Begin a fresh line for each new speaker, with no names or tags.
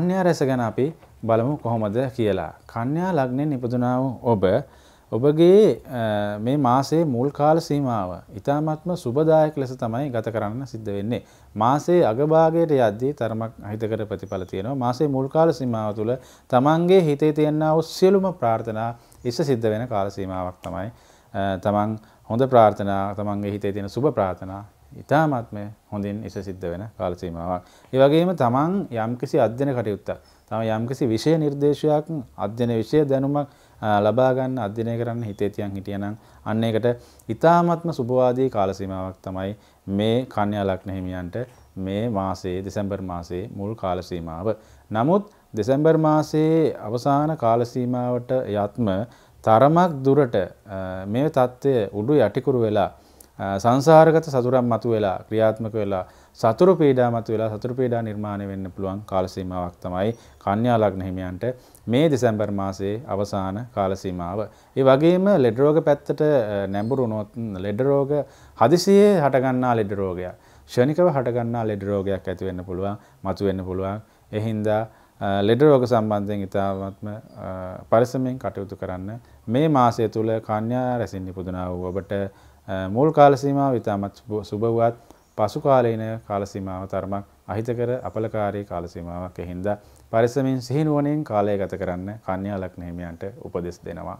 කන්‍යා රැස ගැන අපි බලමු කොහොමද කියලා. කන්‍යා ලග්නෙන් ඉපදුනා වූ ඔබ ඔබගේ මේ මාසේ මුල් කාල සීමාව ඉතාමත්ම සුබදායක ලෙස තමයි ගත කරන්න සිද්ධ වෙන්නේ. මාසේ අගභාගයට යද්දී තරමක් අහිතකර ප්‍රතිඵල තියෙනවා. මාසේ මුල් කාල සීමාව තුළ තමන්ගේ හිතේ තියෙනා වූ සියලුම ප්‍රාර්ථනා ඉස්ස සිද්ධ වෙන කාල සීමාවක් තමයි. තමන් හොඳ ප්‍රාර්ථනා තමන්ගේ හිතේ තියෙන සුබ ප්‍රාර්ථනා ඉතාමත්ම හොඳින් ඉෂ සිද්ධ වෙන කාලසීමාවක්. ඒ වගේම තමන් යම්කිසි අධ්‍යන කටයුත්තක් තම යම්කිසි විෂය නිර්දේශයක් අධ්‍යන විෂය දැනුමක් ලබාගන්න අධ්‍යනය කරන්න හිතේ තියන් හිටියනම් අන්න එකට ඉතාමත්ම සුභවාදී කාලසීමාවක් තමයි මේ කන්‍යා ලග්න හිමියන්ට මේ මාසයේ දෙසැම්බර් මාසයේ මුල් කාලසීමාව. නමුත් දෙසැම්බර් මාසයේ අවසාන කාලසීමාවට යත්ම තරමක් දුරට මේ தත්ත්වය උඩු යටිකුරු වෙලා සංසාරගත සතුරම් මතු වෙලා ක්‍රියාත්මක වෙලා සතුරු පීඩා මතු වෙලා සතුරු පීඩා නිර්මාණය වෙන්න පුළුවන් කාල සීමාවක් තමයි කන්‍යා ලග්න හිමියන්ට මේ දෙසැම්බර් මාසයේ අවසාන කාල සීමාව. ඒ වගේම ලෙඩ රෝග පැත්තට නැඹුරු වුණොත් ලෙඩ රෝග හදිසියේ හටගන්නා ලෙඩ රෝගයක්. ක්ෂණිකව හටගන්නා ලෙඩ රෝගයක් ඇති වෙන්න පුළුවන්, මතු වෙන්න පුළුවන්. එහින්දා ලෙඩ රෝග සම්බන්ධයෙන් ඉතාමත්ම පරිස්සමෙන් කටයුතු කරන්න මේ මාසය තුල කන්‍යා රැසින් නිපුණා වූ ඔබට මුල් කාලසීමාව ඉතාමත් සුබ වුවත් පසු කාලීන කාලසීමාව තරමක් අහිතකර අපලකාරී කාලසීමාවක් එහින්දා පරිස්සමින් සිහිනුවණින් කාලය ගත කරන්න කන්‍යා ලග්න හිමියන්ට උපදෙස් දෙනවා.